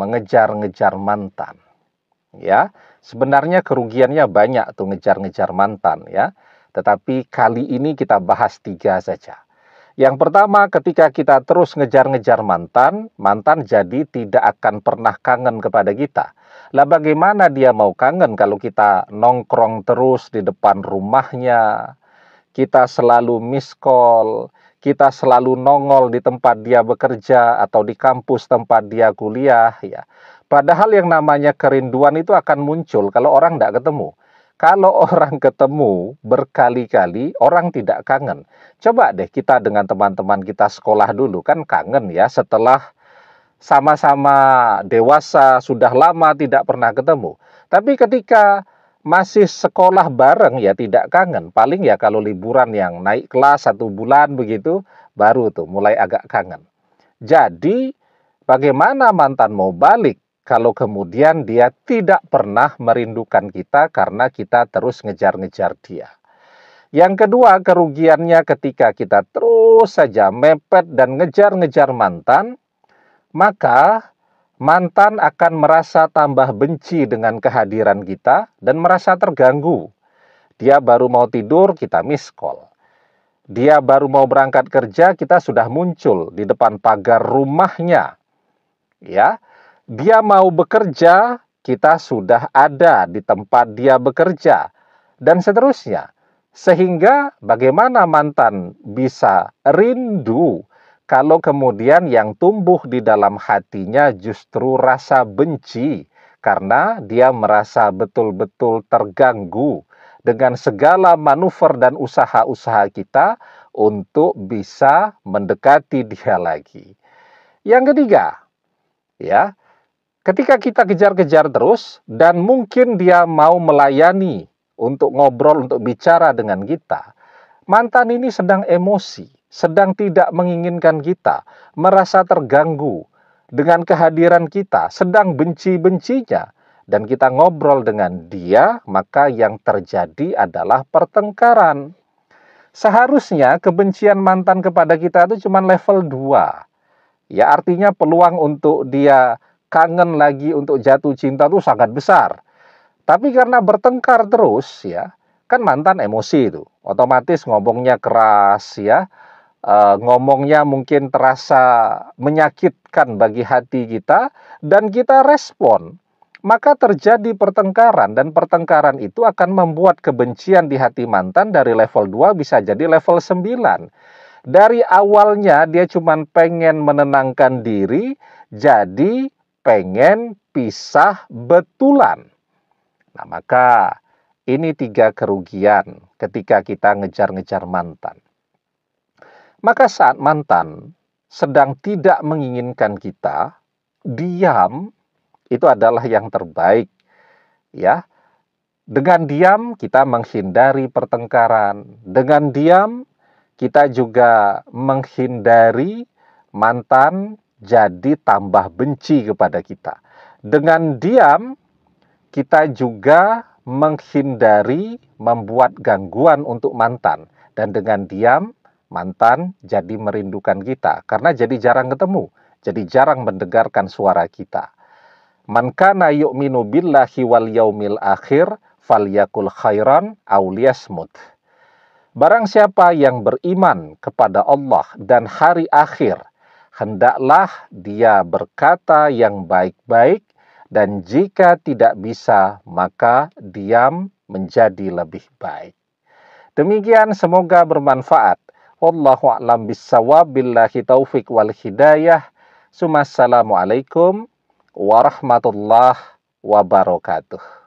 mengejar-ngejar mantan. Ya, sebenarnya kerugiannya banyak tuh ngejar-ngejar mantan ya. Tetapi kali ini kita bahas tiga saja. Yang pertama, ketika kita terus ngejar-ngejar mantan, mantan jadi tidak akan pernah kangen kepada kita. Lah bagaimana dia mau kangen kalau kita nongkrong terus di depan rumahnya, kita selalu miss call, kita selalu nongol di tempat dia bekerja atau di kampus tempat dia kuliah ya. Padahal yang namanya kerinduan itu akan muncul kalau orang tidak ketemu. Kalau orang ketemu berkali-kali, orang tidak kangen. Coba deh kita dengan teman-teman kita sekolah dulu kan kangen ya setelah sama-sama dewasa sudah lama tidak pernah ketemu. Tapi ketika masih sekolah bareng ya tidak kangen. Paling ya kalau liburan yang naik kelas satu bulan begitu baru tuh mulai agak kangen. Jadi bagaimana mantan mau balik kalau kemudian dia tidak pernah merindukan kita karena kita terus ngejar-ngejar dia. Yang kedua kerugiannya ketika kita terus saja mepet dan ngejar-ngejar mantan, maka mantan akan merasa tambah benci dengan kehadiran kita dan merasa terganggu. Dia baru mau tidur, kita miss call. Dia baru mau berangkat kerja, kita sudah muncul di depan pagar rumahnya. Ya, dia mau bekerja, kita sudah ada di tempat dia bekerja dan seterusnya. Sehingga bagaimana mantan bisa rindu kalau kemudian yang tumbuh di dalam hatinya justru rasa benci karena dia merasa betul-betul terganggu dengan segala manuver dan usaha-usaha kita untuk bisa mendekati dia lagi. Yang ketiga, ya, ketika kita kejar-kejar terus dan mungkin dia mau melayani untuk ngobrol, untuk bicara dengan kita, mantan ini sedang emosi sedang tidak menginginkan kita, merasa terganggu dengan kehadiran kita, sedang benci-bencinya, dan kita ngobrol dengan dia, maka yang terjadi adalah pertengkaran. Seharusnya kebencian mantan kepada kita itu cuma level 2. Ya artinya peluang untuk dia kangen lagi untuk jatuh cinta itu sangat besar. Tapi karena bertengkar terus ya, kan mantan emosi itu, otomatis ngomongnya keras ya, Eh, ngomongnya mungkin terasa menyakitkan bagi hati kita dan kita respon maka terjadi pertengkaran dan pertengkaran itu akan membuat kebencian di hati mantan dari level 2 bisa jadi level 9. Dari awalnya dia cuma pengen menenangkan diri jadi pengen pisah betulan. Nah maka ini tiga kerugian ketika kita ngejar-ngejar mantan. Maka saat mantan sedang tidak menginginkan kita, diam itu adalah yang terbaik. Ya. Dengan diam kita menghindari pertengkaran. Dengan diam kita juga menghindari mantan jadi tambah benci kepada kita. Dengan diam kita juga menghindari membuat gangguan untuk mantan dan dengan diam mantan jadi merindukan kita karena jadi jarang ketemu, jadi jarang mendengarkan suara kita. Man kana yu'minu billahi wal yaumil akhir falyakul khairan aw liyasmut. Barang siapa yang beriman kepada Allah dan hari akhir, hendaklah dia berkata yang baik-baik dan jika tidak bisa maka diam menjadi lebih baik. Demikian semoga bermanfaat. Wallahu a'lam bissawab billahi taufik wal hidayah. Assalamualaikum warahmatullahi wabarakatuh.